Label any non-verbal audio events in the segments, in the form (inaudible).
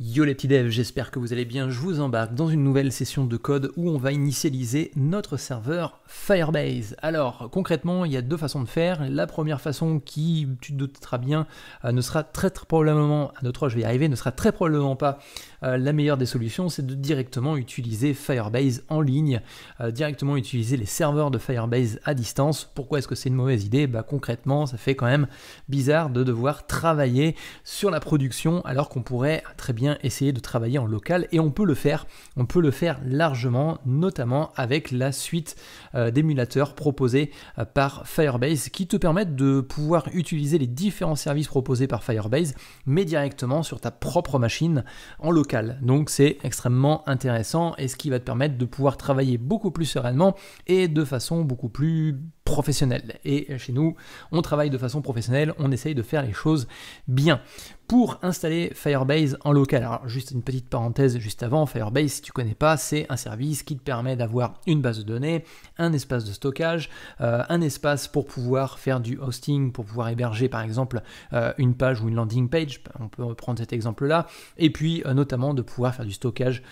Yo les petits devs, j'espère que vous allez bien. Je vous embarque dans une nouvelle session de code où on va initialiser notre serveur Firebase. Alors concrètement, il y a deux façons de faire. La première façon qui, tu te douteras bien, euh, ne sera très, très probablement, à notre je vais y arriver, ne sera très probablement pas euh, la meilleure des solutions, c'est de directement utiliser Firebase en ligne, euh, directement utiliser les serveurs de Firebase à distance. Pourquoi est-ce que c'est une mauvaise idée bah, Concrètement, ça fait quand même bizarre de devoir travailler sur la production alors qu'on pourrait très bien essayer de travailler en local et on peut le faire, on peut le faire largement, notamment avec la suite euh, d'émulateurs proposés euh, par Firebase qui te permettent de pouvoir utiliser les différents services proposés par Firebase, mais directement sur ta propre machine en local. Donc c'est extrêmement intéressant et ce qui va te permettre de pouvoir travailler beaucoup plus sereinement et de façon beaucoup plus professionnel. Et chez nous, on travaille de façon professionnelle, on essaye de faire les choses bien. Pour installer Firebase en local, alors juste une petite parenthèse juste avant, Firebase, si tu connais pas, c'est un service qui te permet d'avoir une base de données, un espace de stockage, euh, un espace pour pouvoir faire du hosting, pour pouvoir héberger par exemple euh, une page ou une landing page, on peut prendre cet exemple-là, et puis euh, notamment de pouvoir faire du stockage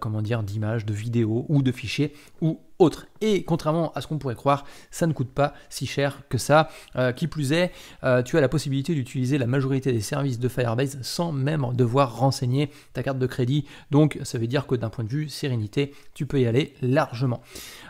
comment dire d'images, de vidéos ou de fichiers ou et contrairement à ce qu'on pourrait croire, ça ne coûte pas si cher que ça. Euh, qui plus est, euh, tu as la possibilité d'utiliser la majorité des services de Firebase sans même devoir renseigner ta carte de crédit. Donc ça veut dire que d'un point de vue sérénité, tu peux y aller largement.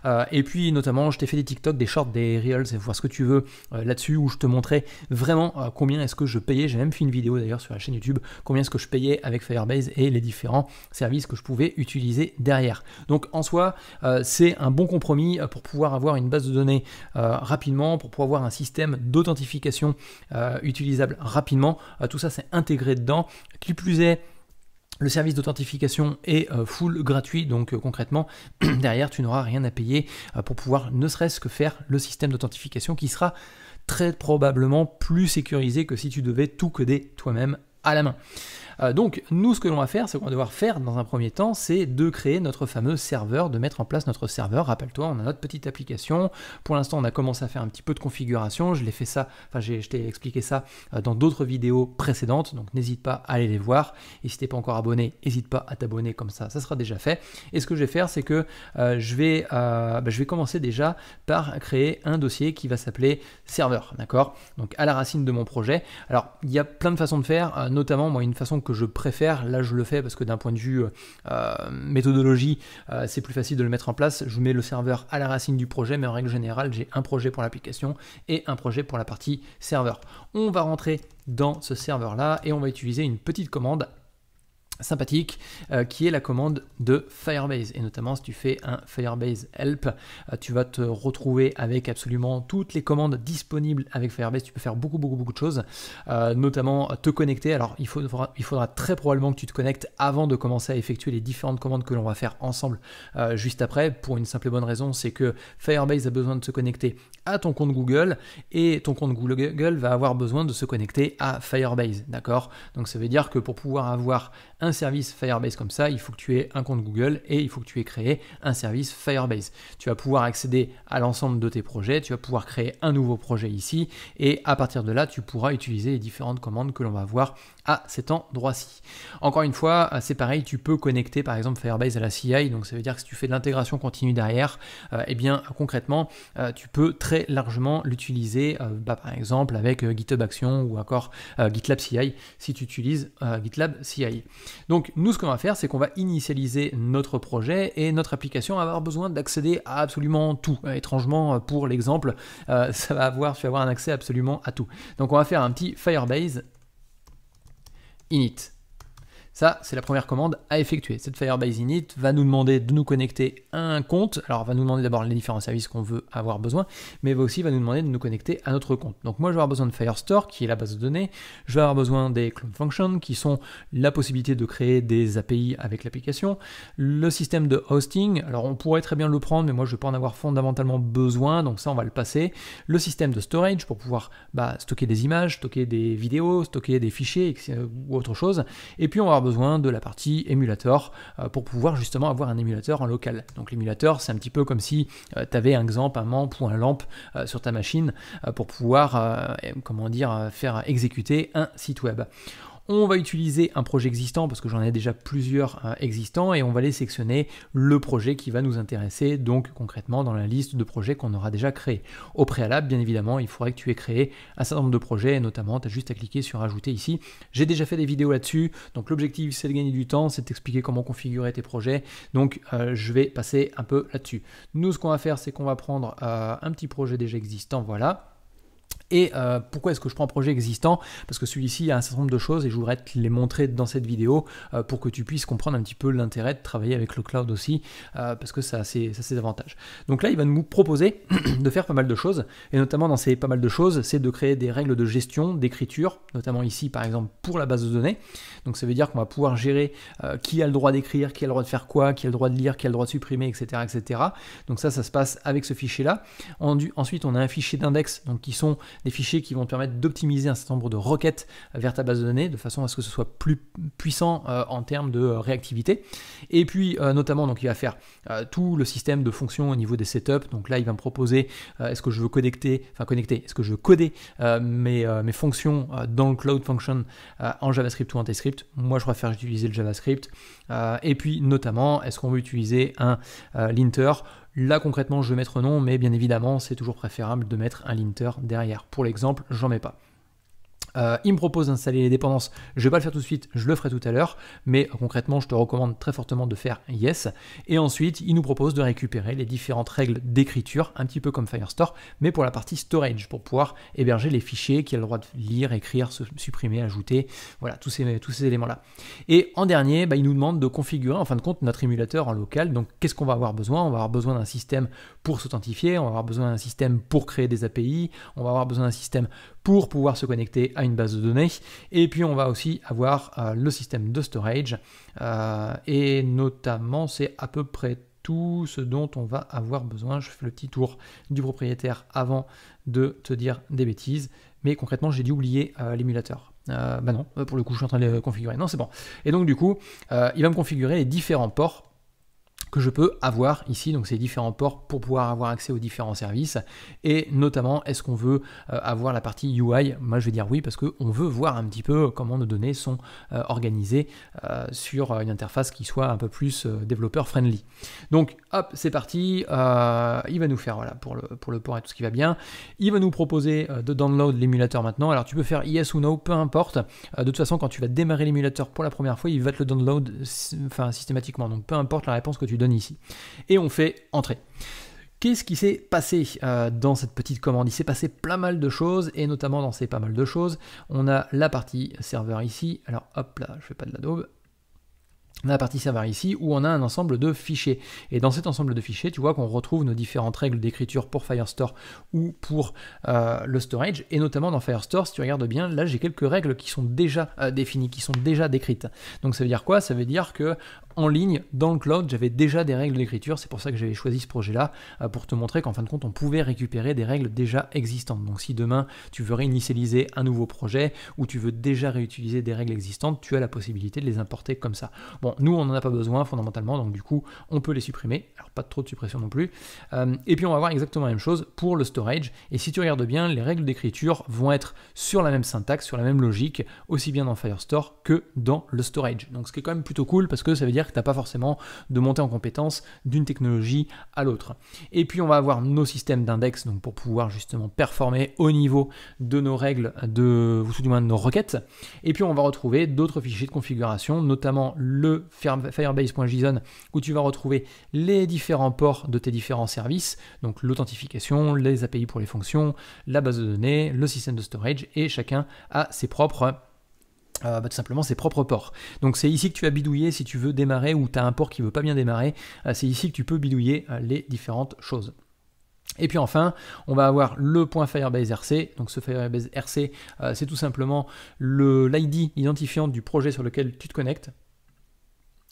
Euh, et puis notamment, je t'ai fait des TikTok, des shorts, des reels, et voir ce que tu veux là-dessus, où je te montrais vraiment combien est-ce que je payais. J'ai même fait une vidéo d'ailleurs sur la chaîne YouTube, combien est-ce que je payais avec Firebase et les différents services que je pouvais utiliser derrière. Donc en soi, c'est un bon bon compromis euh, pour pouvoir avoir une base de données euh, rapidement, pour pouvoir avoir un système d'authentification euh, utilisable rapidement. tout ça, c'est intégré dedans. Qui plus est, le service d'authentification est full gratuit, donc concrètement, (clears throat) derrière, tu n'auras rien à payer pour pouvoir ne serait-ce que faire le système d'authentification qui sera très probablement plus sécurisé que si tu devais tout coder toi-même à la main. Euh, donc nous, ce que l'on va faire, ce qu'on va devoir faire dans un premier temps, c'est de créer notre fameux serveur, de mettre en place notre serveur. Rappelle-toi, on a notre petite application. Pour l'instant, on a commencé à faire un petit peu de configuration. Je l'ai fait ça, enfin je t'ai expliqué ça euh, dans d'autres vidéos précédentes, donc n'hésite pas à aller les voir. Et si t'es pas encore abonné, n'hésite pas à t'abonner comme ça, ça sera déjà fait. Et ce que je vais faire, c'est que euh, je, vais, bah, je vais commencer déjà par créer un dossier qui va s'appeler serveur, d'accord Donc à la racine de mon projet. Alors il y a plein de façons de faire, notamment moi une façon que je préfère. Là, je le fais parce que d'un point de vue euh, euh, méthodologie, euh, c'est plus facile de le mettre en place. Je mets le serveur à la racine du projet, mais en règle générale, j'ai un projet pour l'application et un projet pour la partie serveur. On va rentrer dans ce serveur-là et on va utiliser une petite commande sympathique euh, qui est la commande de Firebase et notamment si tu fais un Firebase help euh, tu vas te retrouver avec absolument toutes les commandes disponibles avec Firebase tu peux faire beaucoup beaucoup beaucoup de choses euh, notamment te connecter alors il faudra, il faudra très probablement que tu te connectes avant de commencer à effectuer les différentes commandes que l'on va faire ensemble juste après pour une simple et bonne raison c'est que Firebase a besoin de se connecter à ton compte Google et ton compte Google va avoir besoin de se connecter à Firebase d'accord donc ça veut dire que pour pouvoir avoir un service Firebase comme ça, il faut que tu aies un compte Google et il faut que tu aies créé un service Firebase. Tu vas pouvoir accéder à l'ensemble de tes projets, tu vas pouvoir créer un nouveau projet ici et à partir de là, tu pourras utiliser les différentes commandes que l'on va voir à cet endroit-ci. Encore une fois, euh, c'est pareil, tu peux connecter par exemple Firebase à la CI, donc ça veut dire que si tu fais de l'intégration continue derrière, et euh, eh bien concrètement, euh, tu peux très largement l'utiliser bah, par exemple avec GitHub Action ou encore GitLab CI si tu utilises GitLab CI. Donc nous, ce qu'on va faire, c'est qu'on va initialiser notre projet et notre application va avoir besoin d'accéder à absolument tout. étrangement, pour l'exemple, (laughs) ça va avoir, tu avoir un accès absolument à tout. Donc on va faire un petit Firebase init. Ça, c'est la première commande à effectuer. Cette Firebase init va nous demander de nous connecter à un compte. Alors, va nous demander d'abord les différents services qu'on veut avoir besoin, mais va aussi va nous demander de nous connecter à notre compte. Donc, moi, je vais avoir besoin de Firestore, qui est la base de données. Je vais avoir besoin des Cloud Functions, qui sont la possibilité de créer des API avec l'application. Le système de hosting, alors on pourrait très bien le prendre, mais moi, je ne vais pas en avoir fondamentalement besoin, donc ça, on va le passer. Le système de storage pour pouvoir bah, stocker des images, stocker des vidéos, stocker des fichiers euh, ou autre chose. Et puis, on va avoir besoin de la partie émulateur euh, pour pouvoir justement avoir un émulateur en local. Donc l'émulateur, c'est un petit peu comme si euh, tu avais un exemple un MAMP ou un LAMP euh, sur ta machine pour pouvoir, comment dire, faire exécuter un site web. On va utiliser un projet existant parce que j'en ai déjà plusieurs euh, existants et on va les sectionner le projet qui va nous intéresser, donc concrètement dans la liste de projets qu'on aura déjà créé. Au préalable, bien évidemment, il faudrait que tu aies créé un certain nombre de projets et notamment, tu as juste à cliquer sur ajouter ici. J'ai déjà fait des vidéos là-dessus, donc l'objectif c'est de gagner du temps, c'est d'expliquer comment configurer tes projets, donc euh, je vais passer un peu là-dessus. Nous, ce qu'on va faire, c'est qu'on va prendre euh, un petit projet déjà existant, voilà et euh, pourquoi est-ce que je prends un projet existant Parce que celui-ci a un certain nombre de choses et je voudrais te les montrer dans cette vidéo euh, pour que tu puisses comprendre un petit peu l'intérêt de travailler avec le cloud aussi, euh, parce que ça a, ses, ça avantages. Donc là, il va nous proposer (clears throat) de faire pas mal de choses, et notamment dans ces pas mal de choses, c'est de créer des règles de gestion, d'écriture, notamment ici par exemple pour la base de données. Donc ça veut dire qu'on va pouvoir gérer qui a le droit d'écrire, qui a le droit de faire quoi, qui a le droit de lire, qui a le droit de supprimer, etc. etc. Donc ça, ça se passe avec ce fichier-là. ensuite, on a un fichier d'index, donc qui sont des fichiers qui vont te permettre d'optimiser un certain nombre de requêtes vers ta base de données de façon à ce que ce soit plus puissant euh, en termes de euh, réactivité. Et puis euh, notamment, donc il va faire tout le système de fonctions au niveau des setups. Donc là, il va me proposer est-ce que je veux connecter, enfin connecter, est-ce que je veux coder mes, fonctions dans le Cloud Function en JavaScript ou en TypeScript. Moi, je préfère utiliser le JavaScript. et puis notamment, est-ce qu'on veut utiliser un linter Là concrètement je vais mettre non, mais bien évidemment c'est toujours préférable de mettre un linter derrière. Pour l'exemple, j'en mets pas. Euh, il me propose d'installer les dépendances. Je ne vais pas le faire tout de suite, je le ferai tout à l'heure, mais euh, concrètement, je te recommande très fortement de faire yes. Et ensuite, il nous propose de récupérer les différentes règles d'écriture, un petit peu comme Firestore, mais pour la partie storage, pour pouvoir héberger les fichiers qui a le droit de lire, écrire, supprimer, ajouter, voilà, tous ces, tous ces éléments-là. Et en dernier, bah, il nous demande de configurer en fin de compte notre émulateur en local. Donc, qu'est-ce qu'on va avoir besoin On va avoir besoin d'un système pour s'authentifier, on va avoir besoin d'un système pour créer des API, on va avoir besoin d'un système pour pouvoir se connecter à une base de données. Et puis on va aussi avoir euh, le système de storage. Euh, et notamment, c'est à peu près tout ce dont on va avoir besoin. Je fais le petit tour du propriétaire avant de te dire des bêtises. Mais concrètement, j'ai dû oublier euh, l'émulateur. bah non, pour le coup, je suis en train de le configurer. Non, c'est bon. Et donc, du coup, il va me configurer les différents ports que je peux avoir ici, donc ces différents ports pour pouvoir avoir accès aux différents services. Et notamment, est-ce qu'on veut euh, avoir la partie UI Moi, je vais dire oui parce qu'on veut voir un petit peu comment nos données sont euh, organisées euh, sur une interface qui soit un peu plus développeur friendly. Donc, hop, c'est parti. il va nous faire, voilà, pour le, pour le port et tout ce qui va bien. Il va nous proposer de download l'émulateur maintenant. Alors, tu peux faire yes ou no, peu importe. De toute façon, quand tu vas démarrer l'émulateur pour la première fois, il va te le download enfin, systématiquement. Donc, peu importe la réponse que tu donnes ici. Et on fait entrer. Qu'est-ce qui s'est passé euh, dans cette petite commande Il s'est passé plein mal de choses, et notamment dans ces pas mal de choses, on a la partie serveur ici. Alors hop là, je fais pas de la daube. On a la partie serveur ici où on a un ensemble de fichiers. Et dans cet ensemble de fichiers, tu vois qu'on retrouve nos différentes règles d'écriture pour Firestore ou pour euh, le storage. Et notamment dans Firestore, si tu regardes bien, là j'ai quelques règles qui sont déjà euh, définies, qui sont déjà décrites. Donc ça veut dire quoi Ça veut dire que en ligne, dans le cloud, j'avais déjà des règles d'écriture, c'est pour ça que j'avais choisi ce projet-là, euh, pour te montrer qu'en fin de compte, on pouvait récupérer des règles déjà existantes. Donc si demain, tu veux réinitialiser un nouveau projet, ou tu veux déjà réutiliser des règles existantes, tu as la possibilité de les importer comme ça. Bon, nous, on n'en a pas besoin fondamentalement, donc du coup, on peut les supprimer. Alors pas trop de suppression non plus. Euh, et puis on va voir exactement la même chose pour le storage. Et si tu regardes bien, les règles d'écriture vont être sur la même syntaxe, sur la même logique, aussi bien dans Firestore que dans le storage. Donc ce qui est quand même plutôt cool parce que ça veut dire tu n'as pas forcément de montée en compétence d'une technologie à l'autre. Et puis on va avoir nos systèmes d'index donc pour pouvoir justement performer au niveau de nos règles de ou du moins de nos requêtes. Et puis on va retrouver d'autres fichiers de configuration, notamment le firebase.json où tu vas retrouver les différents ports de tes différents services, donc l'authentification, les API pour les fonctions, la base de données, le système de storage et chacun a ses propres euh, bah, tout simplement ses propres ports. Donc c'est ici que tu as bidouillé si tu veux démarrer ou tu as un port qui ne veut pas bien démarrer, euh, c'est ici que tu peux bidouiller euh, les différentes choses. Et puis enfin, on va avoir le point Firebase RC. Donc ce Firebase RC, c'est tout simplement l'ID identifiant du projet sur lequel tu te connectes.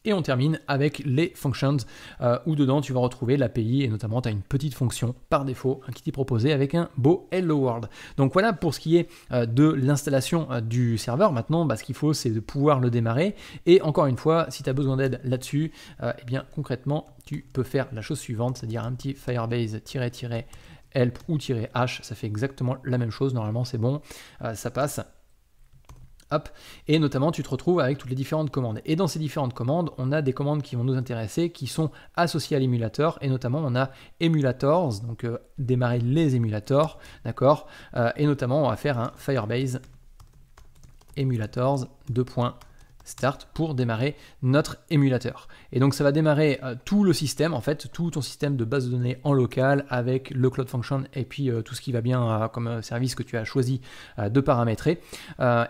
Et on termine avec les functions, euh, où dedans tu vas retrouver l'API, et notamment tu as une petite fonction par défaut hein, qui t'est proposée avec un beau Hello World. Donc voilà pour ce qui est euh, de l'installation euh, du serveur. Maintenant, bah, ce qu'il faut, c'est de pouvoir le démarrer. Et encore une fois, si tu as besoin d'aide là-dessus, eh bien concrètement, tu peux faire la chose suivante, c'est-à-dire un petit Firebase help ou -h, ça fait exactement la même chose, normalement c'est bon, ça passe. Et notamment, tu te retrouves avec toutes les différentes commandes. Et dans ces différentes commandes, on a des commandes qui vont nous intéresser, qui sont associées à l'émulateur. Et notamment, on a emulators, donc euh, démarrer les émulateurs, d'accord euh, Et notamment, on va faire un Firebase emulators 2 start pour démarrer notre émulateur. Et donc ça va démarrer euh, tout le système, en fait, tout ton système de base de données en local avec le Cloud Function et puis euh, tout ce qui va bien euh, comme service que tu as choisi de paramétrer.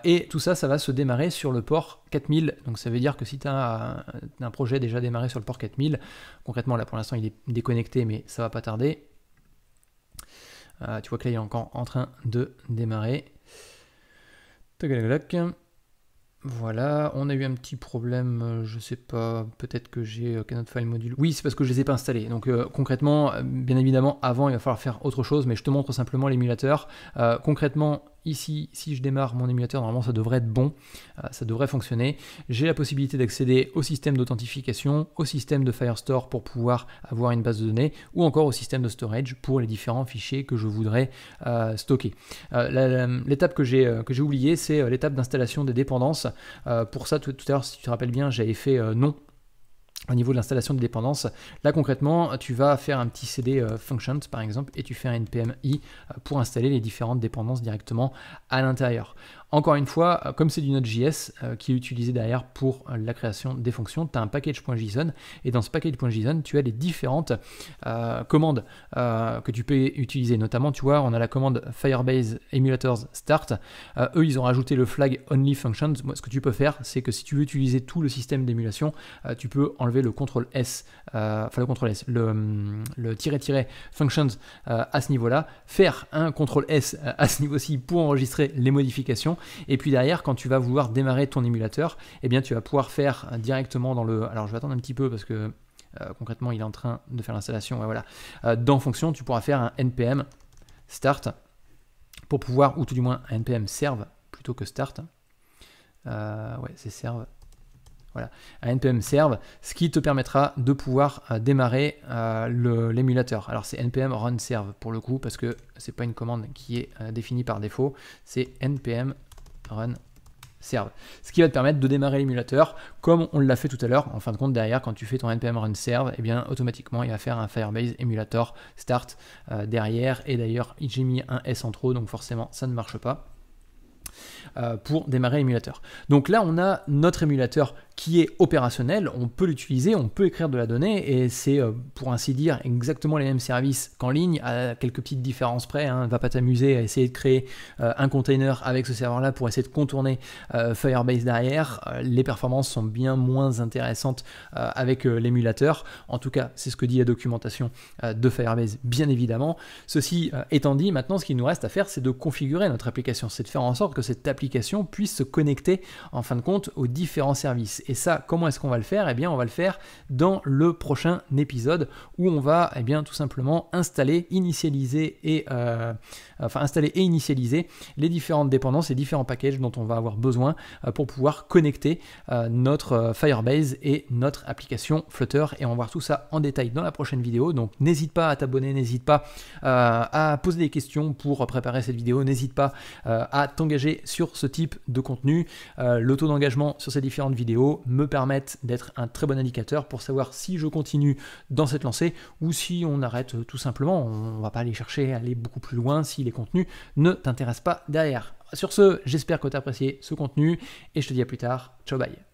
et tout ça, ça va se démarrer sur le port 4000. Donc ça veut dire que si tu as un, projet déjà démarré sur le port 4000, concrètement là pour l'instant il est déconnecté mais ça va pas tarder. tu vois que là il est encore en train de démarrer. Voilà, on a eu un petit problème, euh, je sais pas, peut-être que j'ai euh, Canot File Module. Oui, c'est parce que je les ai pas installés. Donc euh, concrètement, bien évidemment, avant il va falloir faire autre chose, mais je te montre simplement l'émulateur. concrètement, ici, si je démarre mon émulateur, normalement ça devrait être bon, euh, ça devrait fonctionner. J'ai la possibilité d'accéder au système d'authentification, au système de Firestore pour pouvoir avoir une base de données, ou encore au système de storage pour les différents fichiers que je voudrais euh, stocker. Euh, l'étape que j'ai oubliée, c'est l'étape d'installation des dépendances. pour ça, tout à l'heure, si tu te rappelles bien, j'avais fait non au niveau de l'installation des dépendances. Là concrètement, tu vas faire un petit CD euh, functions par exemple et tu fais un npm i euh, pour installer les différentes dépendances directement à l'intérieur. Encore une fois, euh, comme c'est du Node.js euh, qui est utilisé derrière pour euh, la création des fonctions, tu as un package.json et dans ce package.json, tu as les différentes commandes que tu peux utiliser. Notamment, tu vois, on a la commande Firebase Emulators Start. eux, ils ont rajouté le flag Only Functions. Moi, ce que tu peux faire, c'est que si tu veux utiliser tout le système d'émulation, tu peux enlever le contrôle S, enfin le contrôle S, le, hum, le tiret tiret functions à ce niveau-là, faire un contrôle S à ce niveau-ci pour enregistrer les modifications et puis derrière, quand tu vas vouloir démarrer ton émulateur, eh bien tu vas pouvoir faire directement dans le. Alors je vais attendre un petit peu parce que euh, concrètement il est en train de faire l'installation. voilà. Euh, dans fonction, tu pourras faire un npm start pour pouvoir, ou tout du moins un npm serve plutôt que start. Euh, ouais, c'est serve. Voilà, un npm serve, ce qui te permettra de pouvoir démarrer l'émulateur. Alors c'est npm run serve pour le coup, parce que c'est pas une commande qui est définie par défaut, c'est npm run serve. Ce qui va te permettre de démarrer l'émulateur comme on l'a fait tout à l'heure. En fin de compte, derrière, quand tu fais ton npm run serve, et eh bien automatiquement il va faire un Firebase emulator start euh, derrière. Et d'ailleurs, j'ai mis un S en trop, donc forcément ça ne marche pas. Euh, pour démarrer l'émulateur. Donc là, on a notre émulateur qui est opérationnel, on peut l'utiliser, on peut écrire de la donnée, et c'est euh, pour ainsi dire exactement les mêmes services qu'en ligne, à quelques petites différences près. ne hein. Va pas t'amuser à essayer de créer euh, un container avec ce serveur-là pour essayer de contourner Firebase derrière. les performances sont bien moins intéressantes avec l'émulateur. En tout cas, c'est ce que dit la documentation de Firebase, bien évidemment. Ceci étant dit, maintenant, ce qu'il nous reste à faire, c'est de configurer notre application, c'est de faire en sorte que cette application puisse se connecter en fin de compte aux différents services. Et ça, comment est-ce qu'on va le faire et eh bien, on va le faire dans le prochain épisode où on va et eh bien, tout simplement installer, initialiser et euh, enfin installer et initialiser les différentes dépendances et différents packages dont on va avoir besoin euh, pour pouvoir connecter euh, notre Firebase et notre application Flutter. Et on va voir tout ça en détail dans la prochaine vidéo. Donc n'hésite pas à t'abonner, n'hésite pas à poser des questions pour préparer cette vidéo, n'hésite pas à t'engager sur ce type de contenu, euh, le taux d'engagement sur ces différentes vidéos me permettent d'être un très bon indicateur pour savoir si je continue dans cette lancée ou si on arrête euh, tout simplement. On va pas aller chercher aller beaucoup plus loin si les contenus ne t'intéressent pas derrière. Sur ce, j'espère que tu as apprécié ce contenu et je te dis à plus tard. Ciao bye